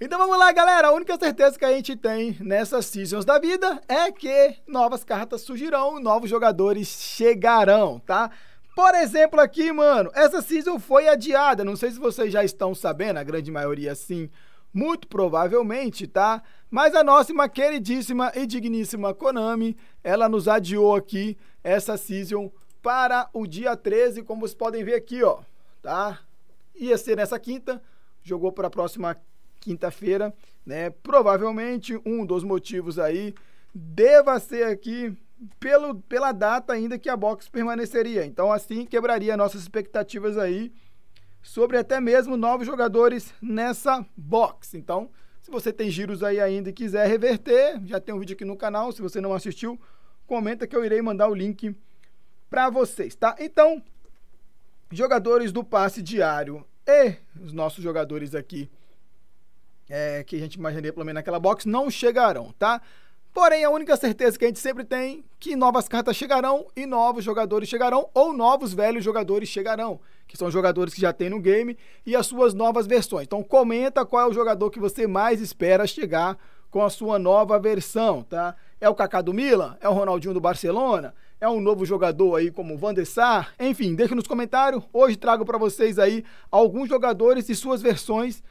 Então vamos lá, galera. A única certeza que a gente tem nessas seasons da vida é que novas cartas surgirão, novos jogadores chegarão, tá? Por exemplo, aqui, mano, essa season foi adiada. Não sei se vocês já estão sabendo, a grande maioria sim, muito provavelmente, tá? Mas a nossa queridíssima e digníssima Konami, ela nos adiou aqui essa season para o dia 13, como vocês podem ver aqui, ó, tá? Ia ser nessa quinta, jogou para a próxima quinta-feira, né? Provavelmente um dos motivos aí deva ser aqui pelo, pela data ainda que a box permaneceria. Então, assim, quebraria nossas expectativas aí sobre até mesmo novos jogadores nessa box. Então, se você tem giros aí ainda e quiser reverter, já tem um vídeo aqui no canal. Se você não assistiu, comenta que eu irei mandar o link para vocês, tá? Então, jogadores do passe diário e os nossos jogadores aqui é, que a gente imaginaria pelo menos naquela box, não chegarão, tá? Porém, a única certeza que a gente sempre tem que novas cartas chegarão e novos jogadores chegarão, ou novos velhos jogadores chegarão, que são jogadores que já tem no game e as suas novas versões. Então, comenta qual é o jogador que você mais espera chegar com a sua nova versão, tá? É o Kaká do Milan? É o Ronaldinho do Barcelona? É um novo jogador aí como o Van der Sar? Enfim, deixa nos comentários. Hoje trago para vocês aí alguns jogadores e suas versões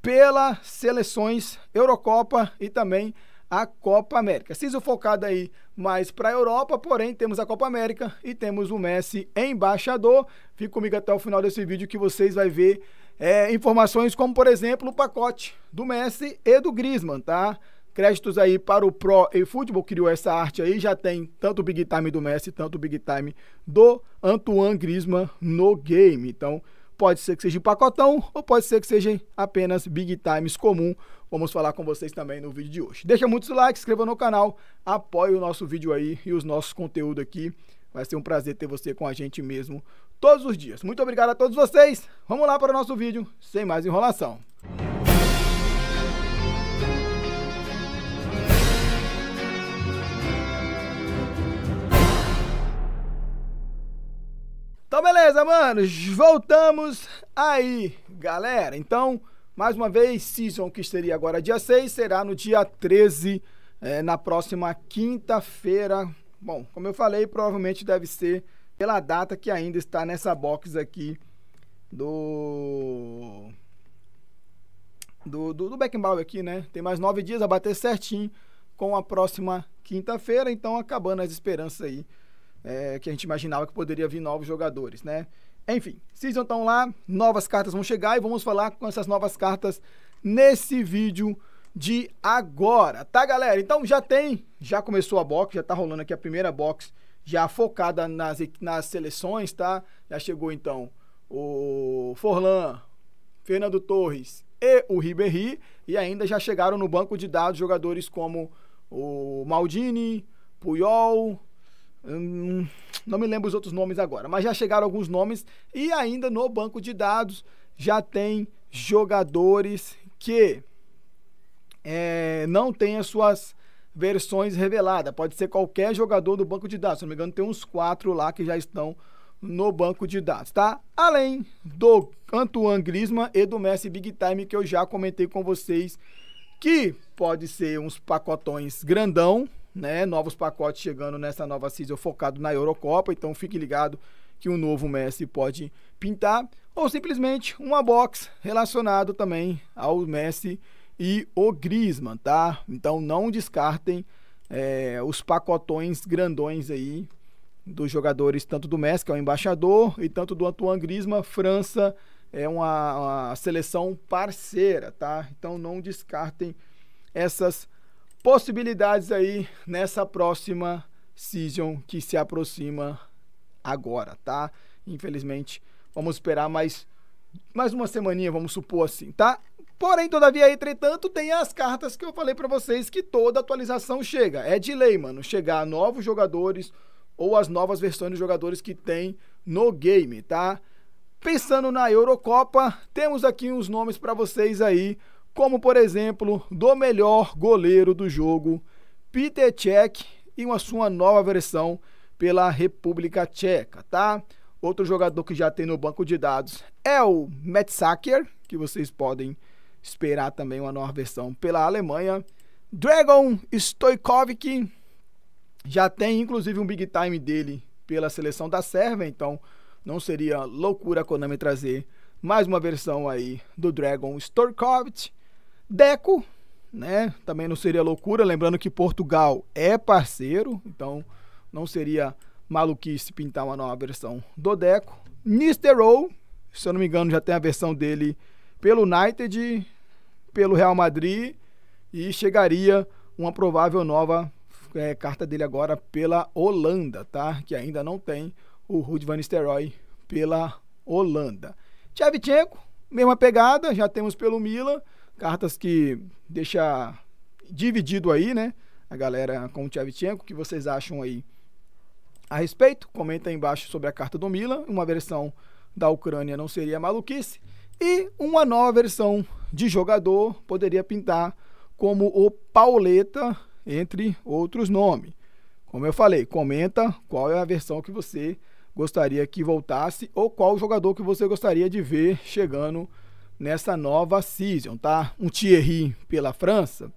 pelas seleções Eurocopa e também a Copa América. Ciso focado aí mais para a Europa, porém temos a Copa América e temos o Messi embaixador. Fique comigo até o final desse vídeo que vocês vão ver é, informações como, por exemplo, o pacote do Messi e do Griezmann, tá? Créditos aí para o Pro e Futebol, criou essa arte aí, já tem tanto o Big Time do Messi, tanto o Big Time do Antoine Griezmann no game. Então, Pode ser que seja pacotão ou pode ser que seja apenas big times comum. Vamos falar com vocês também no vídeo de hoje. Deixa muitos likes, inscreva no canal, apoie o nosso vídeo aí e os nossos conteúdos aqui. Vai ser um prazer ter você com a gente mesmo todos os dias. Muito obrigado a todos vocês. Vamos lá para o nosso vídeo, sem mais enrolação. Então, beleza, manos. Voltamos aí, galera. Então, mais uma vez, Season, que seria agora dia 6, será no dia 13, é, na próxima quinta-feira. Bom, como eu falei, provavelmente deve ser pela data que ainda está nessa box aqui do do, do, do Beckenbauer aqui, né? Tem mais nove dias a bater certinho com a próxima quinta-feira, então acabando as esperanças aí é, que a gente imaginava que poderia vir novos jogadores, né? Enfim, Season estão lá, novas cartas vão chegar e vamos falar com essas novas cartas nesse vídeo de agora, tá galera? Então já tem, já começou a box, já tá rolando aqui a primeira box já focada nas, nas seleções, tá? Já chegou então o Forlan, Fernando Torres e o Ribéry e ainda já chegaram no banco de dados jogadores como o Maldini, Puyol, Hum, não me lembro os outros nomes agora, mas já chegaram alguns nomes e ainda no banco de dados já tem jogadores que é, não têm as suas versões reveladas. Pode ser qualquer jogador do banco de dados. Se não me engano, tem uns quatro lá que já estão no banco de dados, tá? Além do Antoine Griezmann e do Messi Big Time que eu já comentei com vocês, que pode ser uns pacotões grandão, né? Novos pacotes chegando nessa nova season focado na Eurocopa, então fique ligado que um novo Messi pode pintar ou simplesmente uma box relacionado também ao Messi e o Griezmann, tá? Então não descartem é, os pacotões grandões aí dos jogadores, tanto do Messi, que é o embaixador, e tanto do Antoine Griezmann, França é uma, uma seleção parceira, tá? Então não descartem essas possibilidades aí nessa próxima season que se aproxima agora, tá? Infelizmente, vamos esperar mais, mais uma semaninha, vamos supor assim, tá? Porém, todavia, entretanto, tem as cartas que eu falei para vocês que toda atualização chega. É de lei, mano, chegar novos jogadores ou as novas versões dos jogadores que tem no game, tá? Pensando na Eurocopa, temos aqui uns nomes para vocês aí como por exemplo, do melhor goleiro do jogo, Peter Cech, em uma sua nova versão pela República Tcheca, tá? Outro jogador que já tem no banco de dados é o Metzaker, que vocês podem esperar também uma nova versão pela Alemanha. Dragon Stojkovic já tem inclusive um big time dele pela seleção da Sérvia, então não seria loucura a Konami trazer mais uma versão aí do Dragon Stojkovic. Deco, né? Também não seria loucura, lembrando que Portugal é parceiro, então não seria maluquice pintar uma nova versão do Deco. Nistero, se eu não me engano, já tem a versão dele pelo United, pelo Real Madrid e chegaria uma provável nova é, carta dele agora pela Holanda, tá? Que ainda não tem o Ruud van Nistelrooy pela Holanda. Tchevchenko, mesma pegada, já temos pelo Milan Cartas que deixa dividido aí, né? A galera com o Tchavchenko, o que vocês acham aí a respeito? Comenta aí embaixo sobre a carta do Milan. Uma versão da Ucrânia não seria maluquice. E uma nova versão de jogador poderia pintar como o Pauleta, entre outros nomes. Como eu falei, comenta qual é a versão que você gostaria que voltasse ou qual jogador que você gostaria de ver chegando nessa nova season, tá? Um Thierry pela França.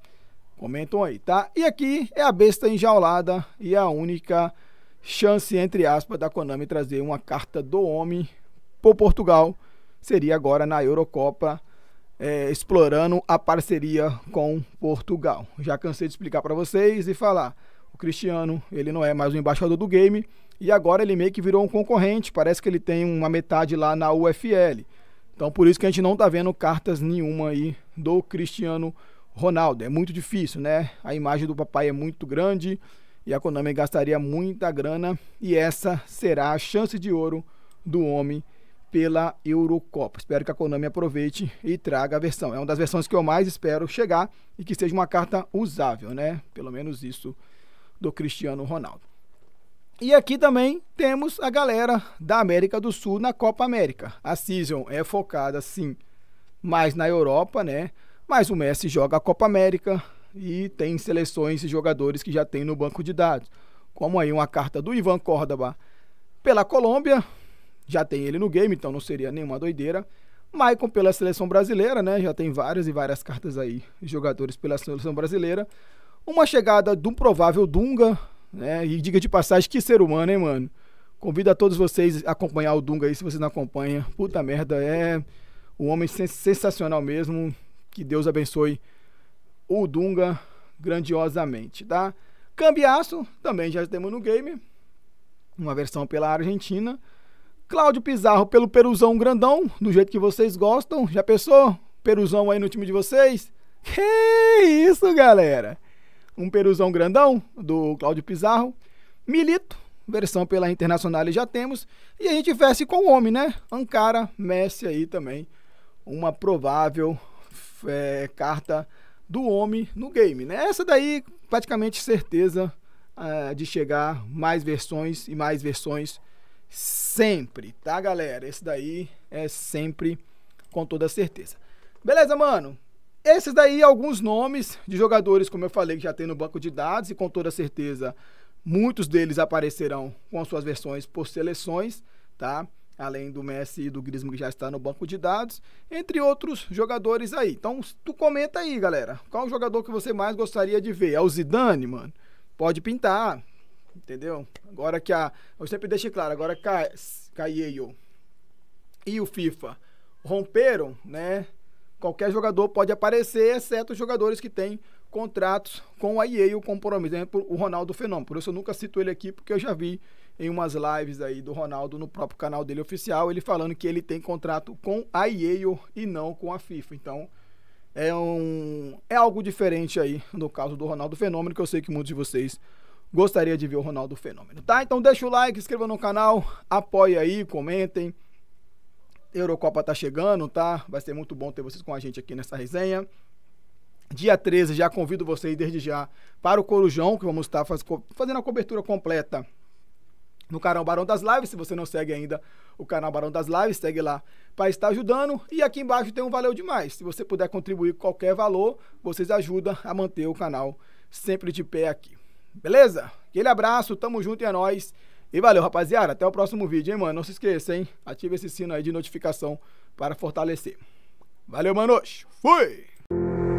Comentam aí, tá? E aqui é a besta enjaulada e a única chance, entre aspas, da Konami trazer uma carta do homem por Portugal. Seria agora na Eurocopa, é, explorando a parceria com Portugal. Já cansei de explicar para vocês e falar. O Cristiano, ele não é mais o embaixador do game e agora ele meio que virou um concorrente. Parece que ele tem uma metade lá na UFL. Então por isso que a gente não está vendo cartas nenhuma aí do Cristiano Ronaldo. É muito difícil, né? A imagem do papai é muito grande e a Konami gastaria muita grana e essa será a chance de ouro do homem pela Eurocopa. Espero que a Konami aproveite e traga a versão. É uma das versões que eu mais espero chegar e que seja uma carta usável, né? Pelo menos isso do Cristiano Ronaldo. E aqui também temos a galera da América do Sul na Copa América. A season é focada, sim, mais na Europa, né? Mas o Messi joga a Copa América e tem seleções e jogadores que já tem no banco de dados. Como aí uma carta do Ivan Córdoba pela Colômbia, já tem ele no game, então não seria nenhuma doideira. Maicon pela seleção brasileira, né? Já tem várias e várias cartas aí, jogadores pela seleção brasileira. Uma chegada do provável Dunga, né? E diga de passagem, que ser humano, hein, mano? Convido a todos vocês a acompanhar o Dunga aí, se vocês não acompanham. Puta merda, é um homem sensacional mesmo. Que Deus abençoe o Dunga grandiosamente, tá? Cambiaço, também já temos no game. Uma versão pela Argentina. Cláudio Pizarro pelo Peruzão Grandão, do jeito que vocês gostam. Já pensou? Peruzão aí no time de vocês? Que isso, galera! um peruzão grandão do Cláudio Pizarro, Milito, versão pela Internacional já temos, e a gente veste com o homem, né? Ankara, Messi aí também, uma provável é, carta do homem no game, né? Essa daí, praticamente certeza é, de chegar mais versões e mais versões sempre, tá, galera? Esse daí é sempre com toda certeza. Beleza, mano? Esses daí alguns nomes de jogadores, como eu falei, que já tem no banco de dados e com toda certeza muitos deles aparecerão com as suas versões por seleções, tá? Além do Messi e do Griezmann que já está no banco de dados, entre outros jogadores aí. Então, tu comenta aí, galera. Qual jogador que você mais gostaria de ver? É o Zidane, mano. Pode pintar, entendeu? Agora que a, eu sempre deixo claro, agora que a Caieio e o FIFA romperam, né? qualquer jogador pode aparecer, exceto os jogadores que têm contratos com a EA ou com, por exemplo, o Ronaldo Fenômeno. Por isso eu nunca cito ele aqui, porque eu já vi em umas lives aí do Ronaldo no próprio canal dele oficial, ele falando que ele tem contrato com a EA e não com a FIFA. Então, é, um, é algo diferente aí no caso do Ronaldo Fenômeno, que eu sei que muitos de vocês gostaria de ver o Ronaldo Fenômeno, tá? Então deixa o like, inscreva no canal, apoie aí, comentem, Eurocopa tá chegando, tá? Vai ser muito bom ter vocês com a gente aqui nessa resenha. Dia 13, já convido vocês desde já para o Corujão, que vamos estar tá faz, fazendo a cobertura completa no canal Barão das Lives. Se você não segue ainda o canal Barão das Lives, segue lá para estar ajudando. E aqui embaixo tem um Valeu Demais. Se você puder contribuir com qualquer valor, vocês ajudam a manter o canal sempre de pé aqui. Beleza? Aquele abraço, tamo junto e é nóis. E valeu, rapaziada. Até o próximo vídeo, hein, mano? Não se esqueça, hein? Ativa esse sino aí de notificação para fortalecer. Valeu, manos. Fui!